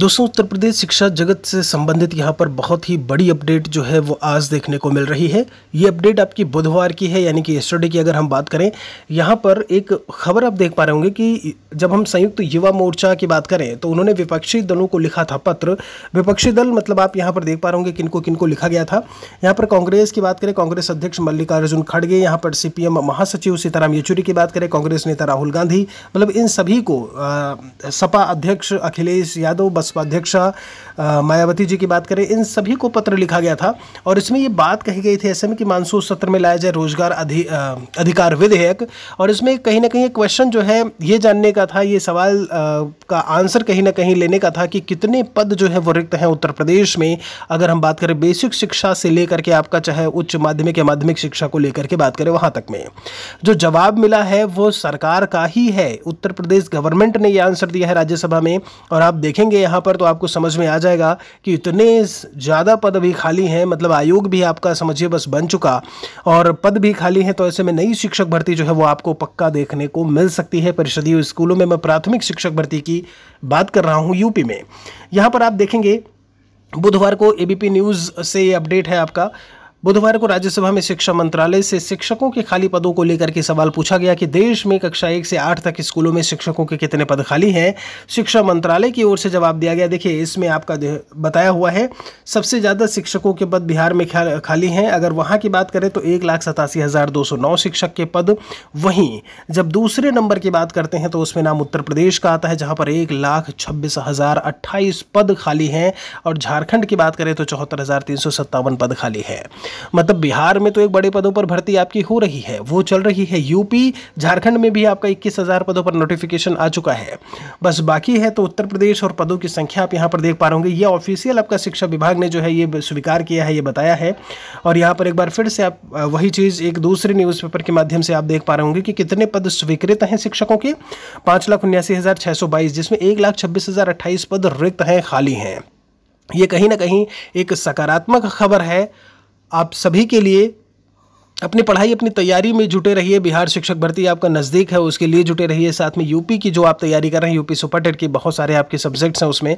दोस्तों उत्तर प्रदेश शिक्षा जगत से संबंधित यहाँ पर बहुत ही बड़ी अपडेट जो है वो आज देखने को मिल रही है ये अपडेट आपकी बुधवार की है यानी कि यस्टरडे की अगर हम बात करें यहाँ पर एक खबर आप देख पा रहे होंगे कि जब हम संयुक्त युवा मोर्चा की बात करें तो उन्होंने विपक्षी दलों को लिखा था पत्र विपक्षी दल मतलब आप यहाँ पर देख पा रहे होंगे किनको किनको लिखा गया था यहाँ पर कांग्रेस की बात करें कांग्रेस अध्यक्ष मल्लिकार्जुन खड़गे यहाँ पर सी महासचिव सीताराम येचुरी की बात करें कांग्रेस नेता राहुल गांधी मतलब इन सभी को सपा अध्यक्ष अखिलेश यादव बसपा अध्यक्ष मायावती जी की बात करें इन सभी को पत्र लिखा गया था और इसमें ये बात कही गई थी ऐसे में कि मानसून सत्र में लाया जाए रोजगार अधि, आ, अधिकार विधेयक और इसमें कहीं ना कहीं क्वेश्चन जो है ये जानने का था ये सवाल आ, का आंसर कहीं ना कहीं लेने का था कि कितने पद जो है वो रिक्त हैं उत्तर प्रदेश में अगर हम बात करें बेसिक शिक्षा से लेकर के आपका चाहे उच्च माध्यमिक या माध्यमिक शिक्षा को लेकर के बात करें वहाँ तक में जो जवाब मिला है वो सरकार का ही है उत्तर प्रदेश गवर्नमेंट ने यह आंसर दिया है राज्यसभा में और आप देखेंगे यहाँ यहाँ पर तो आपको समझ में आ जाएगा कि इतने ज़्यादा पद भी खाली हैं मतलब आयोग भी आपका समझिए बस बन चुका और पद भी खाली हैं तो ऐसे में नई शिक्षक भर्ती जो है वो आपको पक्का देखने को मिल सकती है परिषदीय स्कूलों में मैं प्राथमिक शिक्षक भर्ती की बात कर रहा हूँ यूपी में यहाँ पर आप देखेंगे बुधवार को एबीपी न्यूज़ से ये अपडेट है आपका बुधवार को राज्यसभा में शिक्षा मंत्रालय से शिक्षकों के खाली पदों को लेकर के सवाल पूछा गया कि देश में कक्षा एक से आठ तक स्कूलों में शिक्षकों के कितने पद खाली हैं शिक्षा मंत्रालय की ओर से जवाब दिया गया देखिए इसमें आपका बताया हुआ है सबसे ज़्यादा शिक्षकों के पद बिहार में खाली हैं अगर वहाँ की बात करें तो एक लाख सतासी हज़ार दो सौ नौ शिक्षक के पद वहीं जब दूसरे नंबर की बात करते हैं तो उसमें नाम उत्तर प्रदेश का आता है जहाँ पर एक लाख छब्बीस हज़ार अट्ठाईस पद खाली हैं और झारखंड की बात करें तो चौहत्तर हज़ार तीन सौ सत्तावन पद खाली है मतलब बिहार में तो एक बड़े पदों पर भर्ती आपकी हो रही है वो चल रही है यूपी झारखंड में भी आपका इक्कीस हज़ार पदों पर नोटिफिकेशन आ चुका है बस बाकी है तो उत्तर प्रदेश और पदों की संख्या आप यहाँ पर देख पा रहे ये ऑफिशियल आपका शिक्षा विभाग ने जो है ये स्वीकार किया है ये बताया है और यहाँ पर एक बार फिर से आप वही चीज़ एक दूसरे न्यूज़पेपर के माध्यम से आप देख पा रहे होंगे कि कितने पद स्वीकृत हैं शिक्षकों के पाँच लाख उन्यासी हज़ार छः सौ बाईस जिसमें एक लाख छब्बीस हज़ार अट्ठाईस पद रिक्त हैं खाली हैं ये कहीं ना कहीं एक सकारात्मक खबर है आप सभी के लिए अपनी पढ़ाई अपनी तैयारी में जुटे रहिए बिहार शिक्षक भर्ती आपका नज़दीक है उसके लिए जुटे रहिए साथ में यूपी की जो आप तैयारी कर रहे हैं यूपी सुपर टेट की बहुत सारे आपके सब्जेक्ट्स हैं उसमें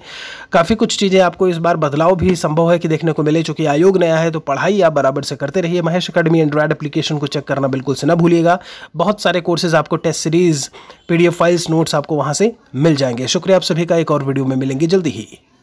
काफ़ी कुछ चीज़ें आपको इस बार बदलाव भी संभव है कि देखने को मिले चूँकि आयोग नया है तो पढ़ाई आप बराबर से करते रहिए महेश अकेडमी एंड्रॉयड एप्लीकेशन को चेक करना बिल्कुल से ना भूलिएगा बहुत सारे कोर्सेज आपको test series P files notes आपको वहाँ से मिल जाएंगे शुक्रिया आप सभी का एक और वीडियो में मिलेंगे जल्दी ही